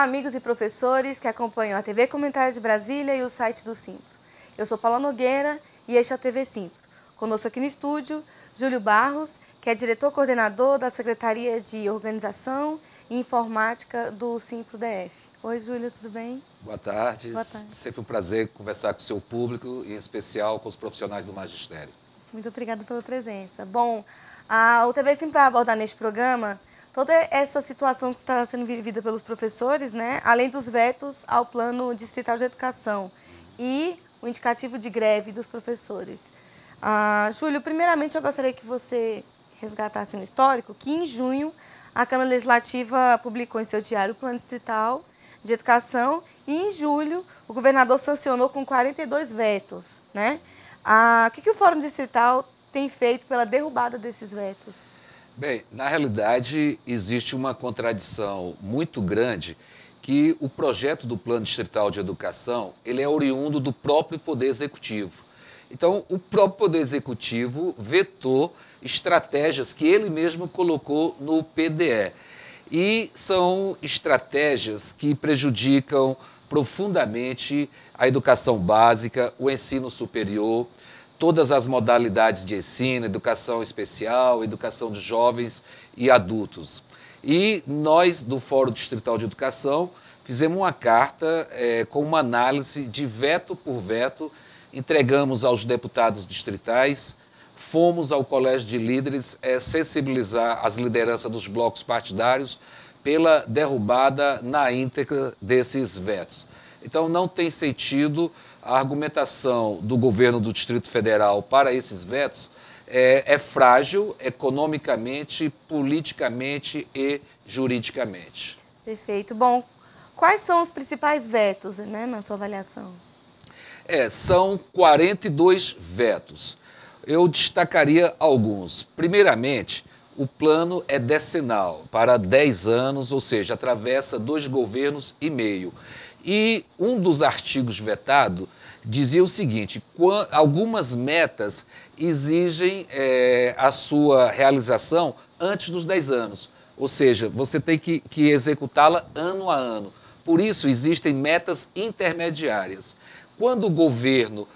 amigos e professores que acompanham a TV Comentário de Brasília e o site do Simpro. Eu sou Paula Nogueira e este é o TV Simpro. Conosco aqui no estúdio, Júlio Barros, que é diretor-coordenador da Secretaria de Organização e Informática do Simpro DF. Oi, Júlio, tudo bem? Boa tarde. Boa tarde. Sempre um prazer conversar com o seu público e, em especial, com os profissionais do magistério. Muito obrigada pela presença. Bom, a, o TV Simpro vai abordar neste programa toda essa situação que está sendo vivida pelos professores, né, além dos vetos ao plano distrital de educação e o indicativo de greve dos professores. Ah, Júlio, primeiramente eu gostaria que você resgatasse no histórico que em junho a Câmara Legislativa publicou em seu diário o plano distrital de educação e em julho o governador sancionou com 42 vetos. Né? Ah, o que, que o Fórum Distrital tem feito pela derrubada desses vetos? Bem, na realidade, existe uma contradição muito grande que o projeto do Plano Distrital de Educação ele é oriundo do próprio Poder Executivo. Então, o próprio Poder Executivo vetou estratégias que ele mesmo colocou no PDE. E são estratégias que prejudicam profundamente a educação básica, o ensino superior, todas as modalidades de ensino, educação especial, educação de jovens e adultos. E nós, do Fórum Distrital de Educação, fizemos uma carta é, com uma análise de veto por veto, entregamos aos deputados distritais, fomos ao Colégio de Líderes é, sensibilizar as lideranças dos blocos partidários pela derrubada na íntegra desses vetos. Então, não tem sentido a argumentação do governo do Distrito Federal para esses vetos é, é frágil economicamente, politicamente e juridicamente. Perfeito. Bom, quais são os principais vetos né, na sua avaliação? É, são 42 vetos. Eu destacaria alguns. Primeiramente, o plano é decenal, para 10 anos, ou seja, atravessa dois governos e meio. E um dos artigos vetado dizia o seguinte: algumas metas exigem é, a sua realização antes dos 10 anos, ou seja, você tem que, que executá-la ano a ano. Por isso, existem metas intermediárias. Quando o governo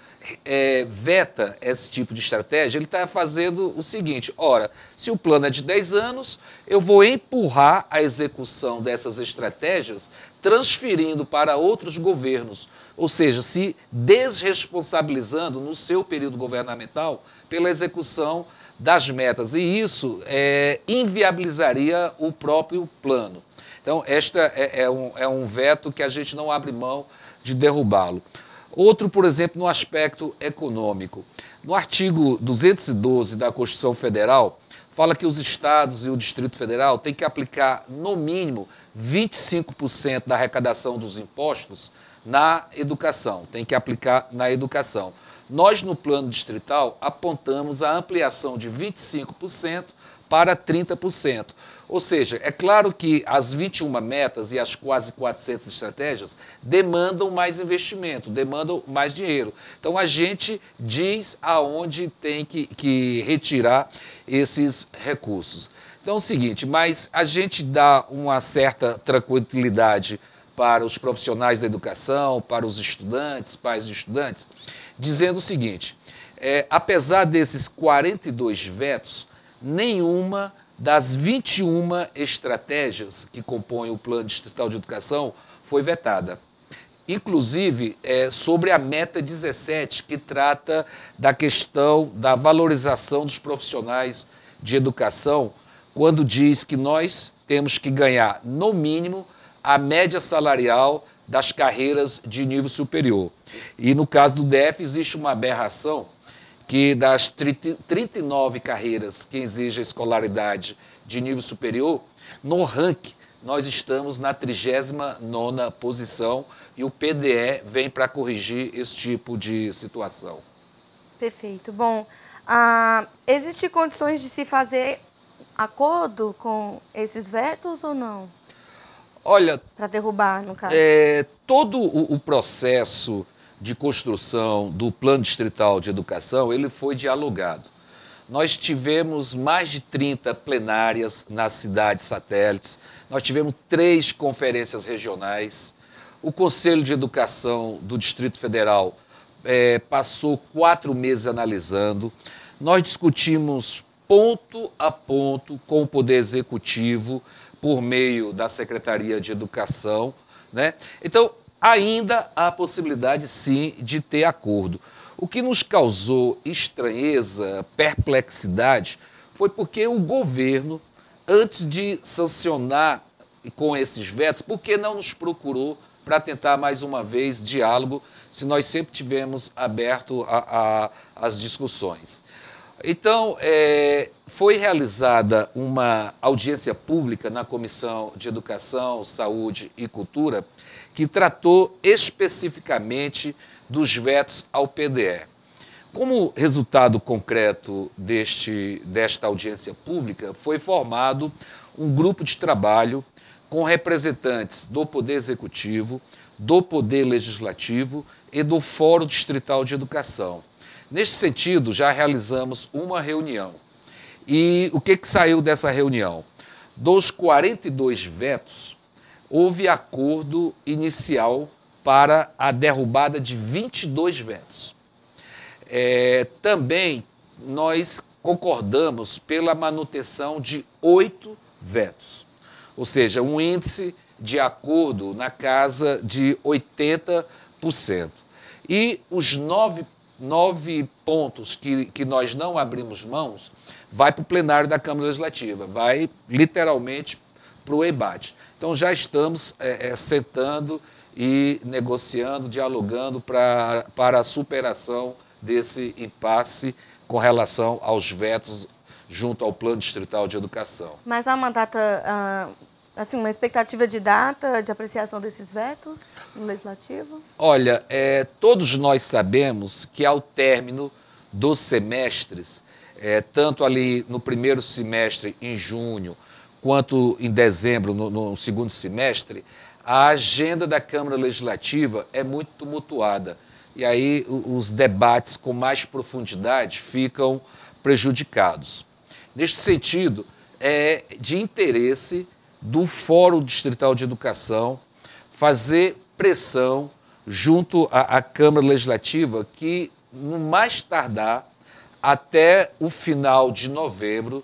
é, veta esse tipo de estratégia, ele está fazendo o seguinte: ora, se o plano é de 10 anos, eu vou empurrar a execução dessas estratégias, transferindo para outros governos, ou seja, se desresponsabilizando no seu período governamental pela execução das metas. E isso é, inviabilizaria o próprio plano. Então, esta é, é, um, é um veto que a gente não abre mão de derrubá-lo. Outro, por exemplo, no aspecto econômico. No artigo 212 da Constituição Federal, fala que os estados e o Distrito Federal têm que aplicar, no mínimo, 25% da arrecadação dos impostos na educação, tem que aplicar na educação. Nós, no plano distrital, apontamos a ampliação de 25% para 30%. Ou seja, é claro que as 21 metas e as quase 400 estratégias demandam mais investimento, demandam mais dinheiro. Então a gente diz aonde tem que, que retirar esses recursos. Então é o seguinte, mas a gente dá uma certa tranquilidade para os profissionais da educação, para os estudantes, pais de estudantes, dizendo o seguinte: é, apesar desses 42 vetos, nenhuma das 21 estratégias que compõem o Plano Distrital de Educação, foi vetada. Inclusive é, sobre a meta 17, que trata da questão da valorização dos profissionais de educação, quando diz que nós temos que ganhar, no mínimo, a média salarial das carreiras de nível superior. E no caso do DEF, existe uma aberração que das 39 carreiras que exigem escolaridade de nível superior, no ranking nós estamos na 39ª posição e o PDE vem para corrigir esse tipo de situação. Perfeito. Bom, ah, condições de se fazer acordo com esses vetos ou não? Olha, para derrubar no caso. É, todo o, o processo de construção do Plano Distrital de Educação, ele foi dialogado. Nós tivemos mais de 30 plenárias nas cidades satélites, nós tivemos três conferências regionais. O Conselho de Educação do Distrito Federal é, passou quatro meses analisando. Nós discutimos ponto a ponto com o Poder Executivo por meio da Secretaria de Educação. Né? Então, ainda há a possibilidade, sim, de ter acordo. O que nos causou estranheza, perplexidade, foi porque o governo, antes de sancionar com esses vetos, por que não nos procurou para tentar mais uma vez diálogo, se nós sempre tivemos aberto a, a, as discussões? Então, é, foi realizada uma audiência pública na Comissão de Educação, Saúde e Cultura que tratou especificamente dos vetos ao PDE. Como resultado concreto deste, desta audiência pública, foi formado um grupo de trabalho com representantes do Poder Executivo, do Poder Legislativo e do Fórum Distrital de Educação. Neste sentido, já realizamos uma reunião. E o que, que saiu dessa reunião? Dos 42 vetos, houve acordo inicial para a derrubada de 22 vetos. É, também nós concordamos pela manutenção de oito vetos, ou seja, um índice de acordo na casa de 80%. E os nove, nove pontos que, que nós não abrimos mãos vai para o plenário da Câmara Legislativa, vai literalmente para o EBAT. Então já estamos é, é, sentando e negociando, dialogando pra, para a superação desse impasse com relação aos vetos junto ao Plano Distrital de Educação. Mas há uma data, ah, assim, uma expectativa de data de apreciação desses vetos no Legislativo? Olha, é, todos nós sabemos que ao término dos semestres, é, tanto ali no primeiro semestre, em junho, quanto em dezembro, no, no segundo semestre, a agenda da Câmara Legislativa é muito tumultuada. E aí os debates com mais profundidade ficam prejudicados. Neste sentido, é de interesse do Fórum Distrital de Educação fazer pressão junto à, à, Câmara Legislativa que, no mais tardar, até o final de novembro,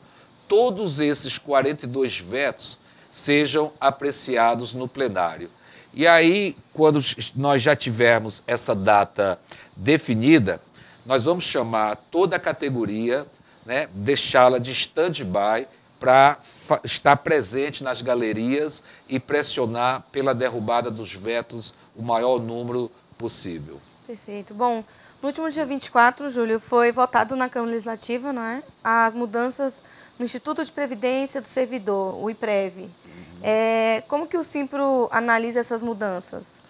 todos esses 42 vetos sejam apreciados no plenário. E aí, quando nós já tivermos essa data definida, nós vamos chamar toda a categoria, né, deixá-la de stand-by para estar presente nas galerias e pressionar pela derrubada dos vetos o maior número possível. Perfeito. Bom, no último dia 24, Júlio, foi votado na Câmara Legislativa, não é? As mudanças no Instituto de Previdência do Servidor, o IPREV. Uhum. É, como que o Simpro analisa essas mudanças?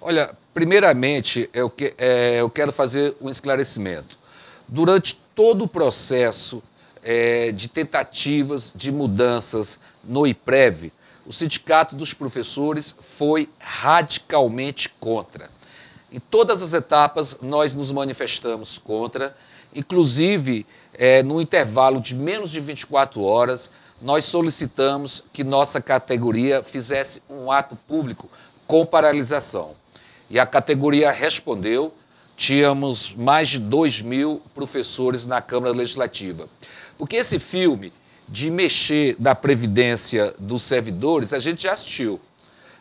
Olha, primeiramente, eu, que, é, eu quero fazer um esclarecimento. Durante todo o processo é, de tentativas de mudanças no IPREV, o Sindicato dos Professores foi radicalmente contra. Em todas as etapas, nós nos manifestamos contra, inclusive é, eh, no intervalo de menos de 24 horas, nós solicitamos que nossa categoria fizesse um ato público com paralisação. E a categoria respondeu. Tínhamos mais de 2 mil professores na Câmara Legislativa. Porque esse filme de mexer da previdência dos servidores, a gente já assistiu.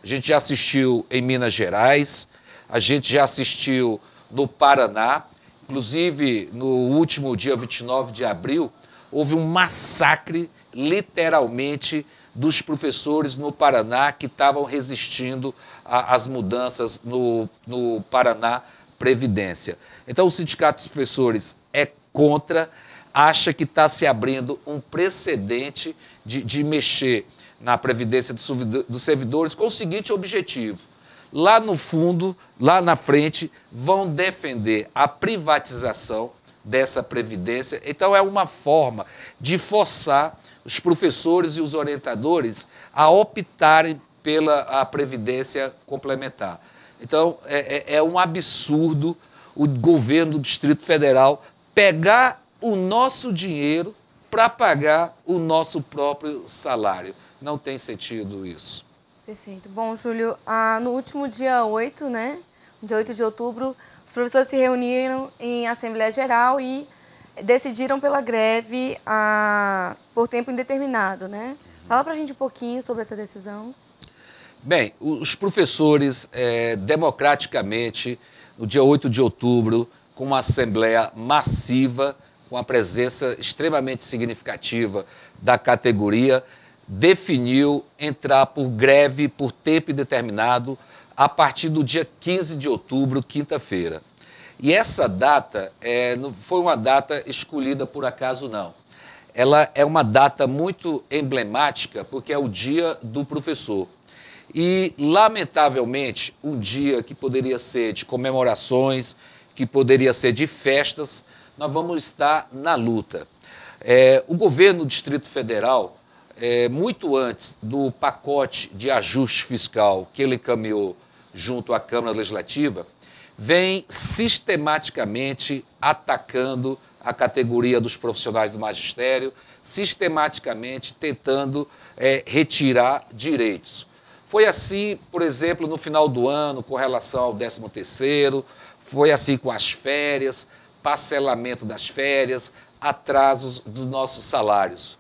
A gente já assistiu em Minas Gerais, a gente já assistiu no Paraná, inclusive no último dia 29 de abril, houve um massacre, literalmente, dos professores no Paraná que estavam resistindo às mudanças no, no Paraná Previdência. Então, o Sindicato dos Professores é contra, acha que está se abrindo um precedente de, de mexer na Previdência dos Servidores com o seguinte objetivo: lá no fundo, lá na frente, vão defender a privatização dessa previdência. Então, é uma forma de forçar os professores e os orientadores a optarem pela a previdência complementar. Então, é, é, é um absurdo o governo do Distrito Federal pegar o nosso dinheiro para pagar o nosso próprio salário. Não tem sentido isso. Perfeito. Bom, Júlio, ah, no último dia 8, né, dia 8 de outubro, os professores se reuniram em Assembleia Geral e decidiram pela greve ah, por tempo indeterminado, né? Fala para a gente um pouquinho sobre essa decisão. Bem, os professores, é, democraticamente, no dia 8 de outubro, com uma assembleia massiva, com a presença extremamente significativa da categoria, definiu entrar por greve por tempo indeterminado a partir do dia 15 de outubro, quinta-feira. E essa data é, não foi uma data escolhida por acaso, não. Ela é uma data muito emblemática porque é o dia do professor. E, lamentavelmente, um dia que poderia ser de comemorações, que poderia ser de festas, nós vamos estar na luta. É, o governo do Distrito Federal é, muito antes do pacote de ajuste fiscal que ele caminhou junto à Câmara Legislativa, vem sistematicamente atacando a categoria dos profissionais do magistério, sistematicamente tentando é, retirar direitos. Foi assim, por exemplo, no final do ano, com relação ao 13º, foi assim com as férias, parcelamento das férias, atrasos dos nossos salários.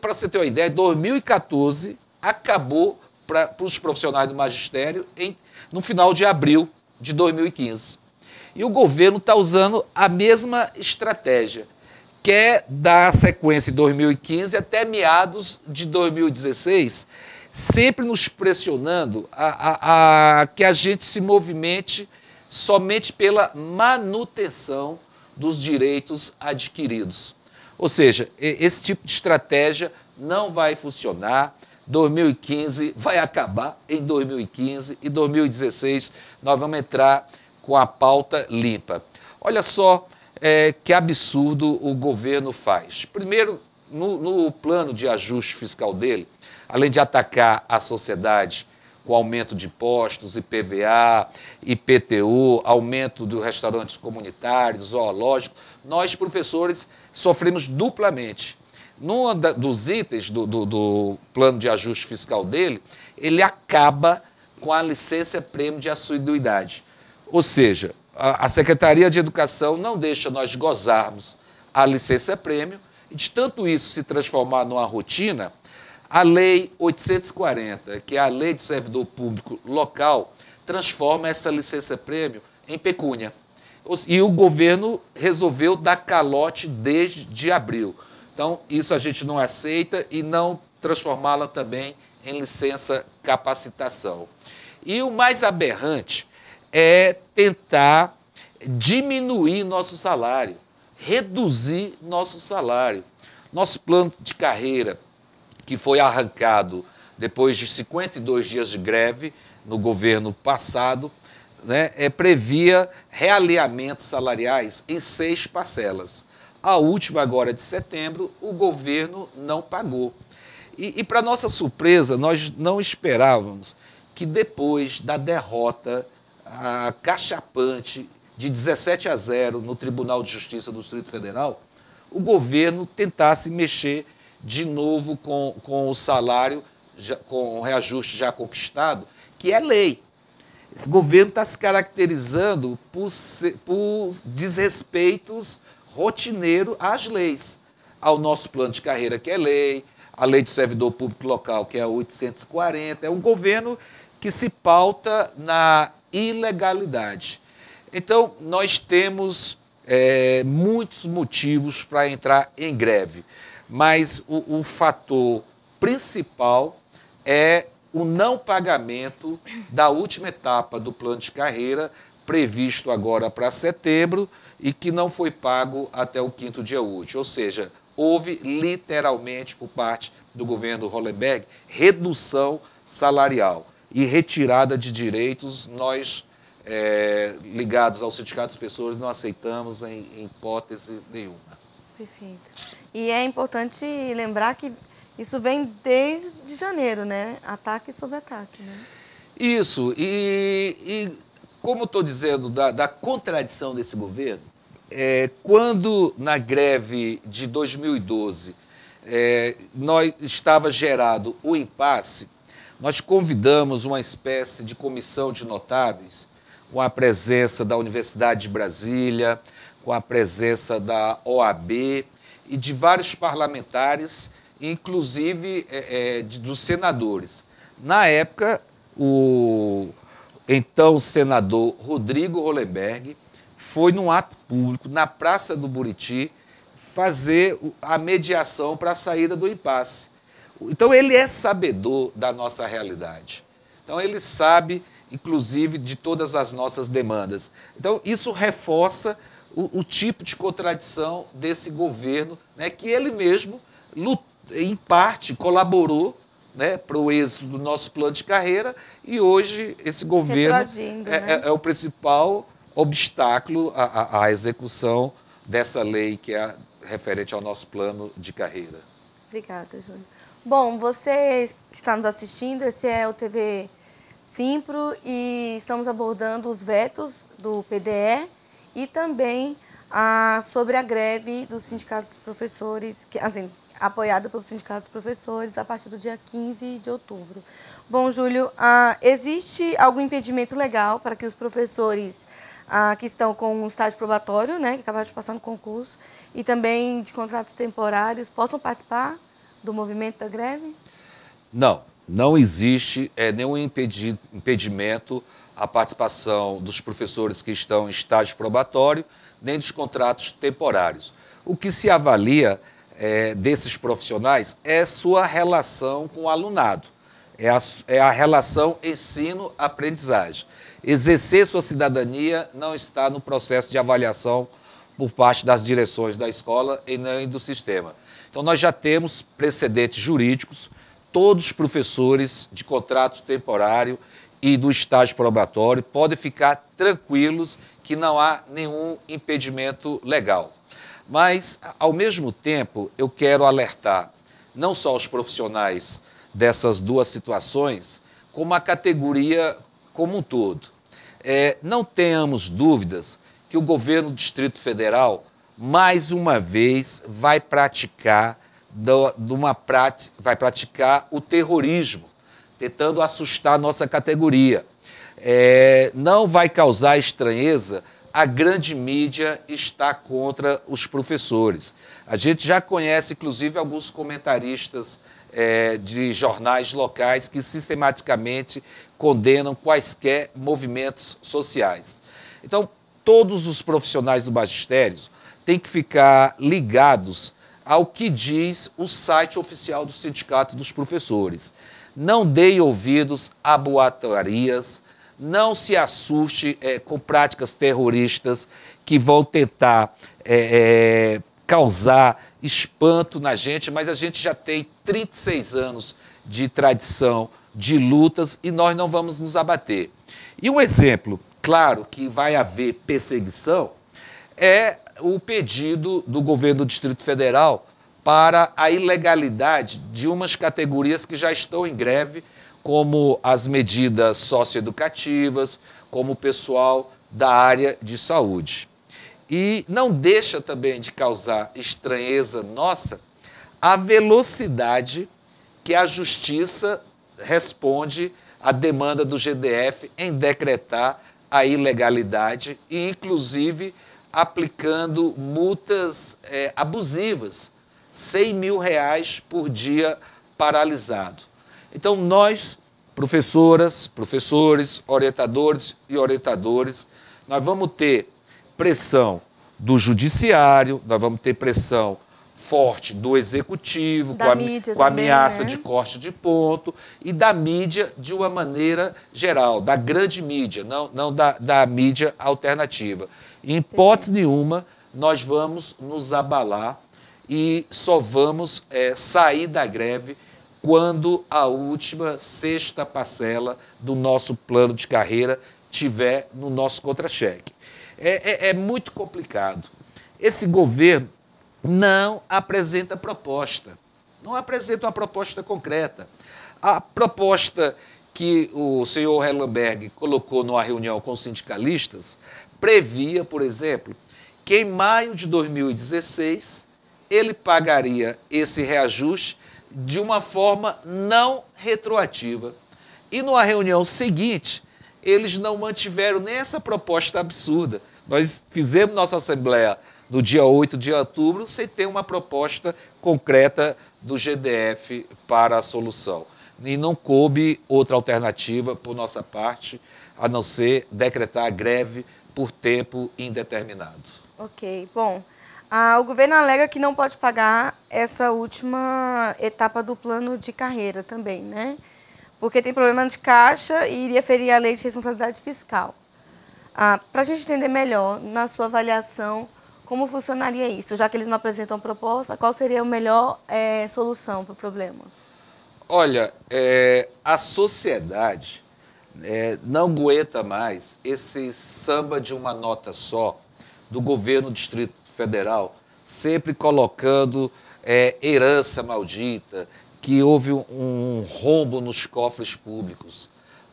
Para você ter uma ideia, em 2014 acabou para os profissionais do magistério em, no final de abril de 2015. E o governo está usando a mesma estratégia. Quer é dar sequência em 2015 até meados de 2016, sempre nos pressionando a, a, a que a gente se movimente somente pela manutenção dos direitos adquiridos. Ou seja, esse tipo de estratégia não vai funcionar. 2015 vai acabar em 2015 e 2016 nós vamos entrar com a pauta limpa. Olha só é, que absurdo o governo faz. Primeiro, no, no plano de ajuste fiscal dele, além de atacar a sociedade com aumento de impostos, IPVA, IPTU, aumento dos restaurantes comunitários, zoológicos, nós, professores, sofremos duplamente. Num dos itens do, do, do plano de ajuste fiscal dele, ele acaba com a licença prêmio de assiduidade. Ou seja, a Secretaria de Educação não deixa nós gozarmos a licença prêmio, e de tanto isso se transformar numa rotina, a Lei 840, que é a Lei de Servidor Público Local, transforma essa licença-prêmio em pecúnia. E o governo resolveu dar calote desde abril. Então, isso a gente não aceita e não transformá-la também em licença capacitação. E o mais aberrante é tentar diminuir nosso salário, reduzir nosso salário. Nosso plano de carreira que foi arrancado depois de 52 dias de greve no governo passado, né, é, previa realeamentos salariais em seis parcelas. A última, agora de setembro, o governo não pagou. E, e para nossa surpresa, nós não esperávamos que depois da derrota cachapante de 17 a 0 no Tribunal de Justiça do Distrito Federal, o governo tentasse mexer de novo com, com o salário, já, com o reajuste já conquistado, que é lei. Esse governo está se caracterizando por, por desrespeitos rotineiro às leis, ao nosso plano de carreira, que é lei, à lei do servidor público local, que é a 840. É um governo que se pauta na ilegalidade. Então, nós temos é, muitos motivos para entrar em greve mas o, o fator principal é o não pagamento da última etapa do plano de carreira, previsto agora para setembro e que não foi pago até o quinto dia útil. Ou seja, houve literalmente por parte do governo Hollenberg redução salarial e retirada de direitos. Nós, é, ligados ao Sindicato dos Professores, não aceitamos em, em hipótese nenhuma. Perfeito. E é importante lembrar que isso vem desde janeiro, né? Ataque sobre ataque. Né? Isso. E, e como estou dizendo da, da, contradição desse governo, é, quando na greve de 2012 é, nós estava gerado o impasse, nós convidamos uma espécie de comissão de notáveis, com a presença da Universidade de Brasília, com a presença da OAB, e de vários parlamentares, inclusive é, é, de, dos senadores. Na época, o então senador Rodrigo Rolenberg foi num ato público na Praça do Buriti fazer a mediação para a saída do impasse. Então ele é sabedor da nossa realidade. Então ele sabe, inclusive, de todas as nossas demandas. Então isso reforça o, o tipo de contradição desse governo, né, que ele mesmo, em parte, colaborou né, para o êxito do nosso plano de carreira e hoje esse governo é, é, né? é, é, o principal obstáculo à, à execução dessa lei que é referente ao nosso plano de carreira. Obrigada, Júlio. Bom, você que está nos assistindo, esse é o TV Simpro e estamos abordando os vetos do PDE e também sobre a greve dos sindicatos dos professores, que, assim, apoiada pelos sindicatos dos professores a partir do dia 15 de outubro. Bom, Júlio, existe algum impedimento legal para que os professores que estão com um estágio probatório, né, que acabaram de passar no concurso, e também de contratos temporários, possam participar do movimento da greve? Não, não existe é, nenhum impedi impedimento a participação dos professores que estão em estágio probatório, nem dos contratos temporários. O que se avalia é, desses profissionais é sua relação com o alunado, é a, é a relação ensino-aprendizagem. Exercer sua cidadania não está no processo de avaliação por parte das direções da escola e nem do sistema. Então, nós já temos precedentes jurídicos, todos os professores de contrato temporário e do estágio probatório podem ficar tranquilos que não há nenhum impedimento legal. Mas, ao mesmo tempo, eu quero alertar não só os profissionais dessas duas situações, como a categoria como um todo. É, não tenhamos dúvidas que o governo do Distrito Federal, mais uma vez, vai praticar, do, de uma prática, vai praticar o terrorismo tentando assustar a nossa categoria. É, não vai causar estranheza a grande mídia está contra os professores. A gente já conhece, inclusive, alguns comentaristas é, de jornais locais que sistematicamente condenam quaisquer movimentos sociais. Então, todos os profissionais do magistério têm que ficar ligados ao que diz o site oficial do Sindicato dos Professores não deem ouvidos a boatarias, não se assuste é, com práticas terroristas que vão tentar é, é, causar espanto na gente, mas a gente já tem 36 anos de tradição de lutas e nós não vamos nos abater. E um exemplo, claro, que vai haver perseguição é o pedido do governo do Distrito Federal para a ilegalidade de umas categorias que já estão em greve, como as medidas socioeducativas, como o pessoal da área de saúde. E não deixa também de causar estranheza nossa a velocidade que a justiça responde à demanda do GDF em decretar a ilegalidade e, inclusive, aplicando multas é, abusivas 100 mil reais por dia paralisado. Então, nós, professoras, professores, orientadores e orientadores, nós vamos ter pressão do judiciário, nós vamos ter pressão forte do executivo, da com a, também, ameaça né? de corte de ponto, e da mídia de uma maneira geral, da grande mídia, não, não da, da mídia alternativa. Em hipótese nenhuma, nós vamos nos abalar e só vamos é, sair da greve quando a última sexta parcela do nosso plano de carreira tiver no nosso contra-cheque. É, é, é, muito complicado. Esse governo não apresenta proposta, não apresenta uma proposta concreta. A proposta que o senhor Hellenberg colocou numa reunião com sindicalistas previa, por exemplo, que em maio de 2016 ele pagaria esse reajuste de uma forma não retroativa. E numa reunião seguinte, eles não mantiveram nem essa proposta absurda. Nós fizemos nossa assembleia no dia 8 de outubro sem ter uma proposta concreta do GDF para a solução. E não coube outra alternativa por nossa parte, a não ser decretar a greve por tempo indeterminado. Ok, bom. Ah, o governo alega que não pode pagar essa última etapa do plano de carreira também, né? Porque tem problema de caixa e iria ferir a lei de responsabilidade fiscal. Ah, Para a gente entender melhor, na sua avaliação, como funcionaria isso? Já que eles não apresentam proposta, qual seria a melhor é, solução para o problema? Olha, é, a sociedade é, não aguenta mais esse samba de uma nota só, do governo do Distrito Federal, sempre colocando é, herança maldita, que houve um, um, rombo nos cofres públicos.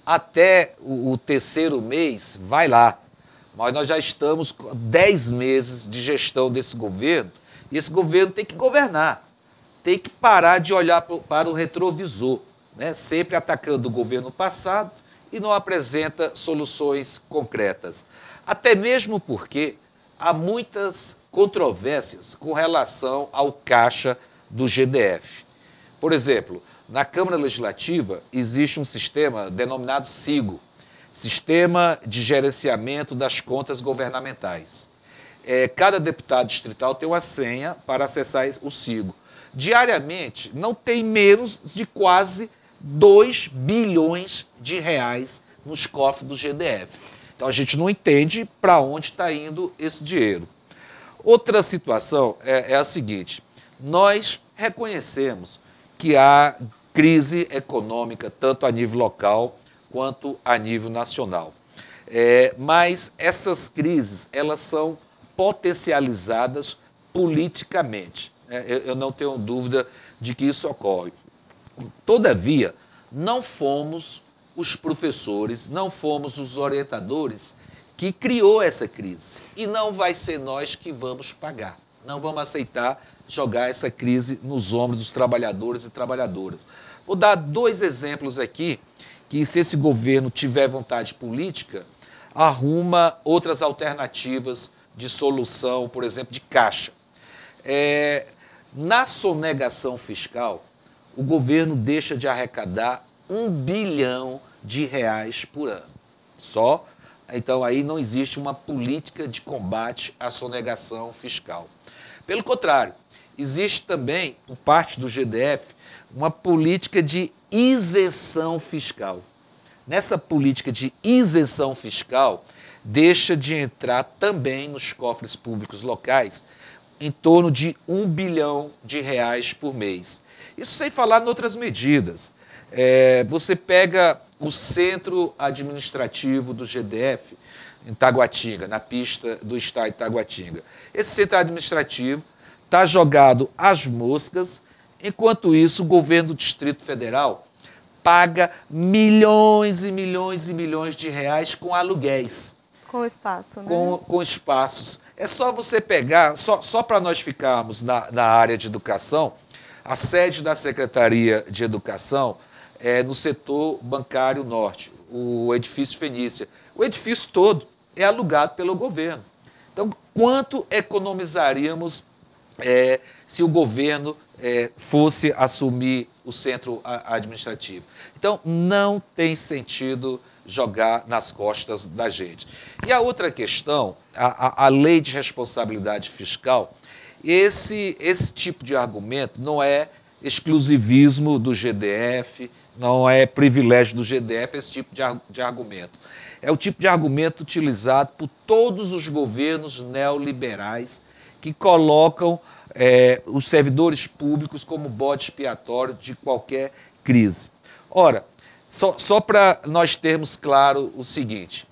Até o, o terceiro mês, vai lá. Mas nós já estamos com 10 meses de gestão desse governo e esse governo tem que governar, tem que parar de olhar para o retrovisor, né? sempre atacando o governo passado e não apresenta soluções concretas. Até mesmo porque há muitas controvérsias com relação ao caixa do GDF. Por exemplo, na Câmara Legislativa existe um sistema denominado SIGO Sistema de Gerenciamento das Contas Governamentais. É, cada deputado distrital tem uma senha para acessar o SIGO. Diariamente, não tem menos de quase 2 bilhões de reais nos cofres do GDF. Então a gente não entende para onde está indo esse dinheiro. Outra situação é, é, a seguinte: nós reconhecemos que há crise econômica tanto a nível local quanto a nível nacional. É, mas essas crises elas são potencializadas politicamente. É, eu, eu não tenho dúvida de que isso ocorre. Todavia, não fomos os professores, não fomos os orientadores que criou essa crise. E não vai ser nós que vamos pagar. Não vamos aceitar jogar essa crise nos ombros dos trabalhadores e trabalhadoras. Vou dar dois exemplos aqui que, se esse governo tiver vontade política, arruma outras alternativas de solução, por exemplo, de caixa. É, na sonegação fiscal, o governo deixa de arrecadar um bilhão de reais por ano. Só. Então aí não existe uma política de combate à sonegação fiscal. Pelo contrário, existe também, por parte do GDF, uma política de isenção fiscal. Nessa política de isenção fiscal, deixa de entrar também nos cofres públicos locais em torno de um bilhão de reais por mês. Isso sem falar em outras medidas, é, você pega o centro administrativo do GDF, em Taguatinga, na pista do Estado Taguatinga. Esse centro administrativo está jogado às moscas, enquanto isso o governo do Distrito Federal paga milhões e milhões e milhões de reais com aluguéis. Com espaço, né? Com, com espaços. É só você pegar, só, só para nós ficarmos na, na área de educação, a sede da Secretaria de Educação é, no setor bancário norte, o edifício Fenícia. O edifício todo é alugado pelo governo. Então, quanto economizaríamos é, se o governo é, fosse assumir o centro administrativo? Então, não tem sentido jogar nas costas da gente. E a outra questão, a, a, a lei de responsabilidade fiscal, esse, esse tipo de argumento não é exclusivismo do GDF, não é privilégio do GDF esse tipo de, de argumento. É o tipo de argumento utilizado por todos os governos neoliberais que colocam é, os servidores públicos como bode expiatório de qualquer crise. Ora, só, só para nós termos claro o seguinte: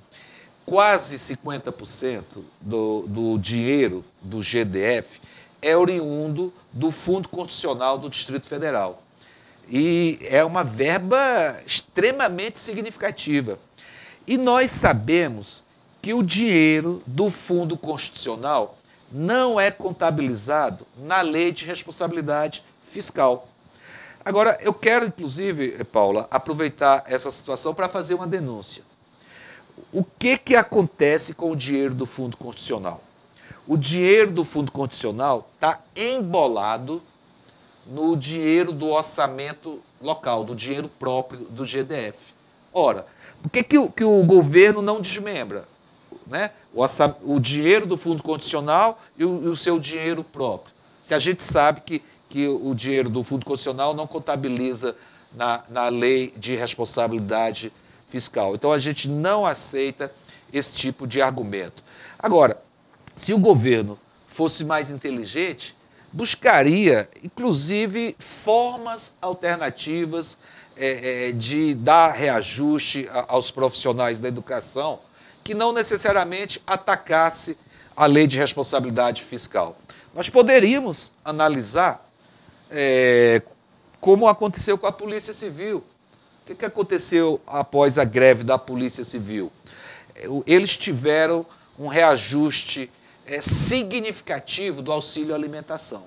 quase 50% do, do dinheiro do GDF é oriundo do Fundo Constitucional do Distrito Federal. E é uma verba extremamente significativa. E nós sabemos que o dinheiro do Fundo Constitucional não é contabilizado na lei de responsabilidade fiscal. Agora, eu quero, inclusive, Paula, aproveitar essa situação para fazer uma denúncia. O que, que acontece com o dinheiro do Fundo Constitucional? O dinheiro do Fundo Constitucional está embolado no dinheiro do orçamento local, do dinheiro próprio do GDF. Ora, por que, que, o, que o governo não desmembra? Né? O, o dinheiro do fundo condicional e o, e o, seu dinheiro próprio. Se a gente sabe que, que o dinheiro do fundo condicional não contabiliza na, na lei de responsabilidade fiscal. Então a gente não aceita esse tipo de argumento. Agora, se o governo fosse mais inteligente, buscaria, inclusive, formas alternativas é, é, de dar reajuste a, aos profissionais da educação que não necessariamente atacasse a lei de responsabilidade fiscal. Nós poderíamos analisar é, como aconteceu com a Polícia Civil. O que, que aconteceu após a greve da Polícia Civil? É, eles tiveram um reajuste é, significativo do auxílio alimentação.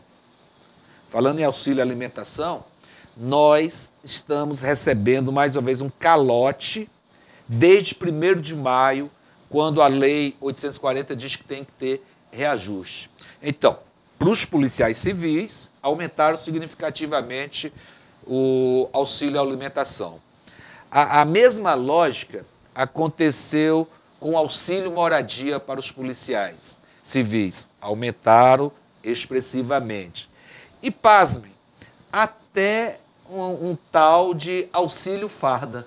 Falando em auxílio alimentação, nós estamos recebendo mais uma vez um calote desde 1 de maio, quando a Lei 840 diz que tem que ter reajuste. Então, para os policiais civis, aumentaram significativamente o auxílio alimentação. A, a mesma lógica aconteceu com o auxílio moradia para os policiais civis aumentaram expressivamente. E pasmem, até um, um tal de auxílio farda.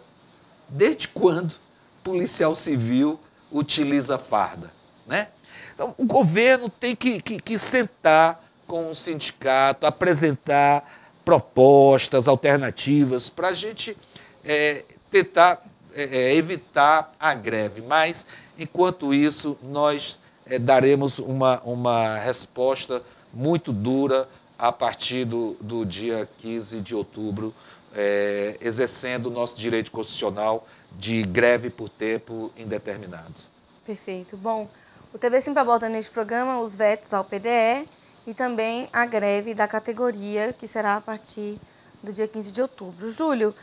Desde quando policial civil utiliza farda? Né? Então, o governo tem que, que, que sentar com o sindicato, apresentar propostas alternativas para a gente é, tentar é, é, evitar a greve. Mas, enquanto isso, nós é, daremos uma, uma resposta muito dura a partir do, do dia 15 de outubro, é, exercendo o nosso direito constitucional de greve por tempo indeterminado. Perfeito. Bom, o TV a aborda neste programa os vetos ao PDE e também a greve da categoria, que será a partir do dia 15 de outubro. Júlio,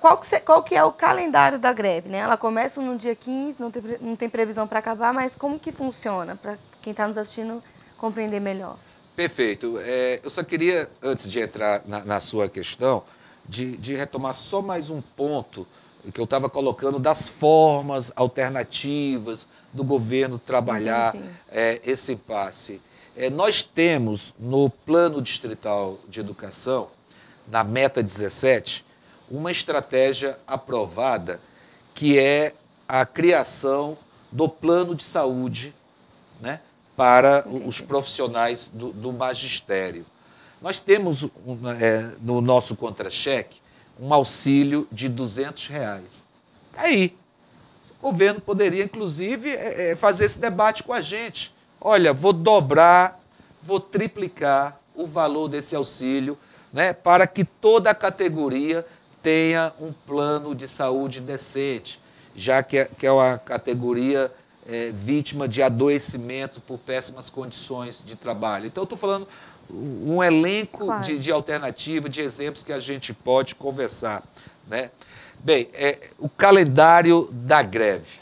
qual, que, qual, que, é o calendário da greve? Né? Ela começa no dia 15, não tem, não tem previsão para acabar, mas como que funciona? Para quem está nos assistindo compreender melhor. Perfeito. É, eu só queria, antes de entrar na, na sua questão, de, de, retomar só mais um ponto que eu estava colocando das formas alternativas do governo trabalhar é, esse impasse. É, nós temos no Plano Distrital de Educação, na meta 17, uma estratégia aprovada, que é a criação do plano de saúde né, para Entendi. os profissionais do, do, magistério. Nós temos é, no nosso contra-cheque um auxílio de 200 reais. Tá aí, o governo poderia, inclusive, é, é, fazer esse debate com a gente. Olha, vou dobrar, vou triplicar o valor desse auxílio né, para que toda a categoria tenha um plano de saúde decente, já que é, que é uma categoria é, vítima de adoecimento por péssimas condições de trabalho. Então, estou falando um elenco claro. de, de de exemplos que a gente pode conversar. Né? Bem, é, o calendário da greve.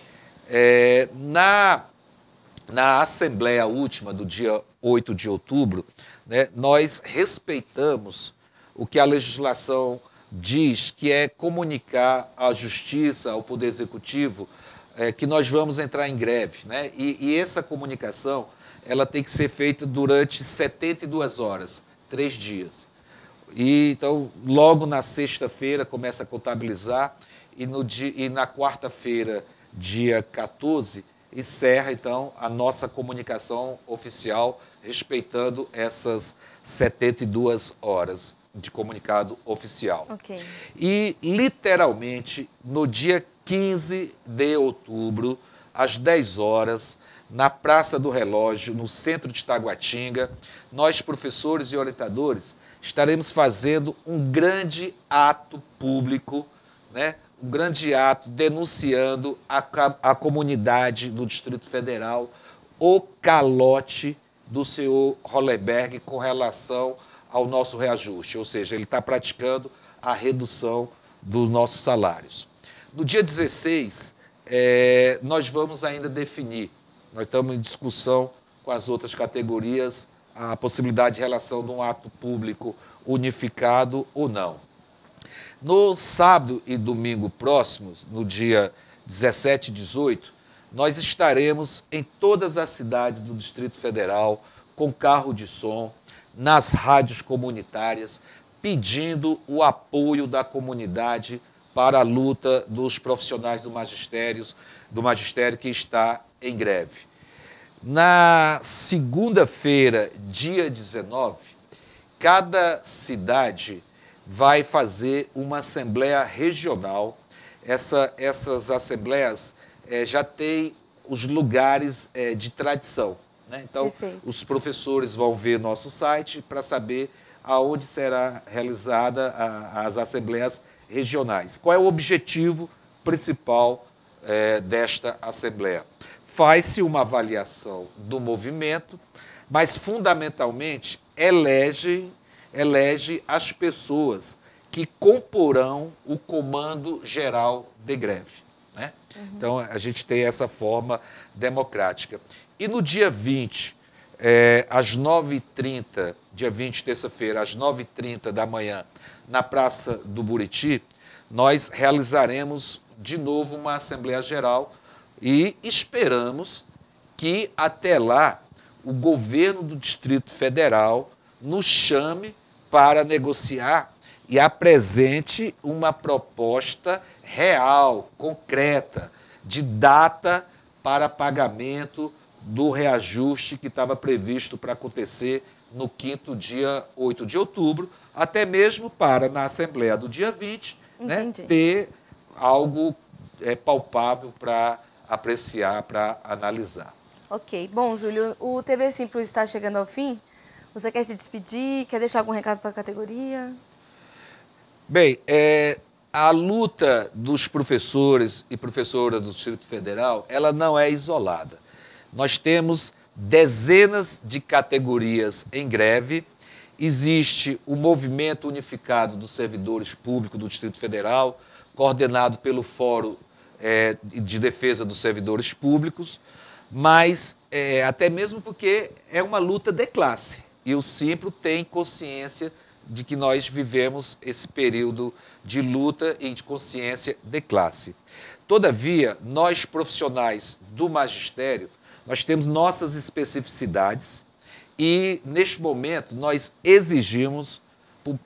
É, na, na Assembleia última, do dia 8 de outubro, né, nós respeitamos o que a legislação diz que é comunicar à Justiça, ao Poder Executivo, é, que nós vamos entrar em greve. Né? E, e, essa comunicação ela tem que ser feita durante 72 horas, três dias. E, então, logo na sexta-feira começa a contabilizar e, no dia, e na quarta-feira, dia 14, encerra então a nossa comunicação oficial, respeitando essas 72 horas de comunicado oficial. Okay. E, literalmente, no dia 15 de outubro, às 10 horas, na Praça do Relógio, no centro de Taguatinga, nós, professores e orientadores, estaremos fazendo um grande ato público, né? um grande ato denunciando a, a comunidade do Distrito Federal o calote do senhor Holleberg com relação ao nosso reajuste, ou seja, ele está praticando a redução dos nossos salários. No dia 16, é, nós vamos ainda definir, nós estamos em discussão com as outras categorias, a possibilidade de relação de um ato público unificado ou não. No sábado e domingo próximos, no dia 17 e 18, nós estaremos em todas as cidades do Distrito Federal com carro de som, nas rádios comunitárias, pedindo o apoio da comunidade para a luta dos profissionais do magistério, do magistério que está em greve. Na segunda-feira, dia 19, cada cidade vai fazer uma assembleia regional. Essa, essas assembleias é, já têm os lugares é, de tradição. Né? Então, Perfeito. os professores vão ver nosso site para saber aonde será realizada a, as assembleias regionais. Qual é o objetivo principal é, desta assembleia? Faz-se uma avaliação do movimento, mas fundamentalmente elege, elege as pessoas que comporão o comando geral de greve. Né? Uhum. Então a gente tem essa forma democrática. E no dia 20, é, às 9h30, dia 20, terça-feira, às 9h30 da manhã, na Praça do Buriti, nós realizaremos de novo uma Assembleia Geral e esperamos que até lá o governo do Distrito Federal nos chame para negociar e apresente uma proposta real, concreta, de data para pagamento do reajuste que estava previsto para acontecer no quinto dia 8 de outubro, até mesmo para, na Assembleia do dia 20, né, ter algo é, palpável para apreciar, para analisar. Ok. Bom, Júlio, o TV Simples está chegando ao fim. Você quer se despedir? Quer deixar algum recado para a categoria? Bem, é, a luta dos professores e professoras do Distrito Federal, ela não é isolada. Nós temos dezenas de categorias em greve. Existe o Movimento Unificado dos Servidores Públicos do Distrito Federal, coordenado pelo Fórum é, de Defesa dos Servidores Públicos, mas é, até mesmo porque é uma luta de classe. E o Simpro tem consciência de que nós vivemos esse período de luta e de consciência de classe. Todavia, nós profissionais do magistério nós temos nossas especificidades e, neste momento, nós exigimos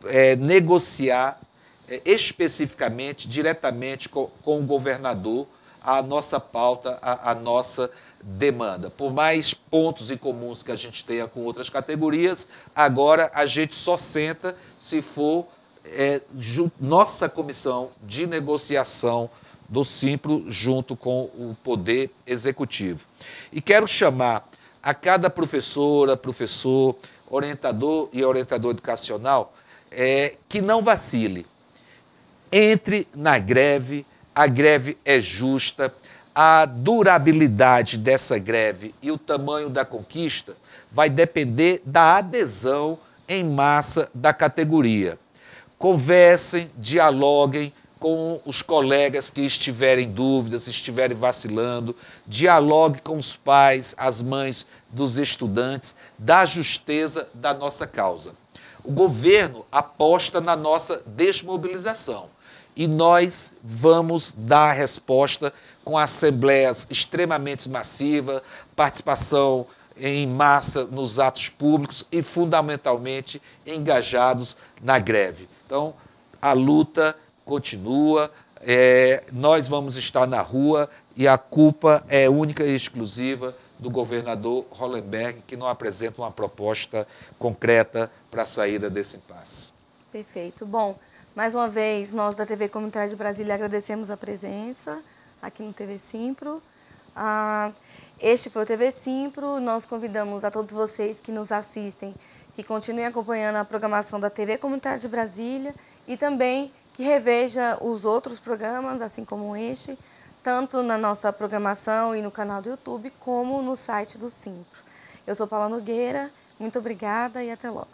é, negociar é, especificamente, diretamente com, com o governador, a nossa pauta, a, a, nossa demanda. Por mais pontos em comuns que a gente tenha com outras categorias, agora a gente só senta se for é, nossa comissão de negociação do Simpro junto com o Poder Executivo. E quero chamar a cada professora, professor, orientador e orientador educacional é, que não vacile. Entre na greve, a greve é justa, a durabilidade dessa greve e o tamanho da conquista vai depender da adesão em massa da categoria. Conversem, dialoguem, com os colegas que estiverem em estiverem vacilando, dialogue com os pais, as mães dos estudantes, da justeza da nossa causa. O governo aposta na nossa desmobilização e nós vamos dar a resposta com assembleias extremamente massivas, participação em massa nos atos públicos e, fundamentalmente, engajados na greve. Então, a luta continua, é, nós vamos estar na rua e a culpa é única e exclusiva do governador Hollenberg, que não apresenta uma proposta concreta para a saída desse impasse. Perfeito. Bom, mais uma vez, nós da TV Comunitária de Brasília agradecemos a presença aqui no TV Simpro. Ah, este foi o TV Simpro. Nós convidamos a todos vocês que nos assistem que continuem acompanhando a programação da TV Comunitária de Brasília e também que reveja os outros programas, assim como este, tanto na nossa programação e no canal do YouTube, como no site do Simpro. Eu sou Paula Nogueira, muito obrigada e até logo.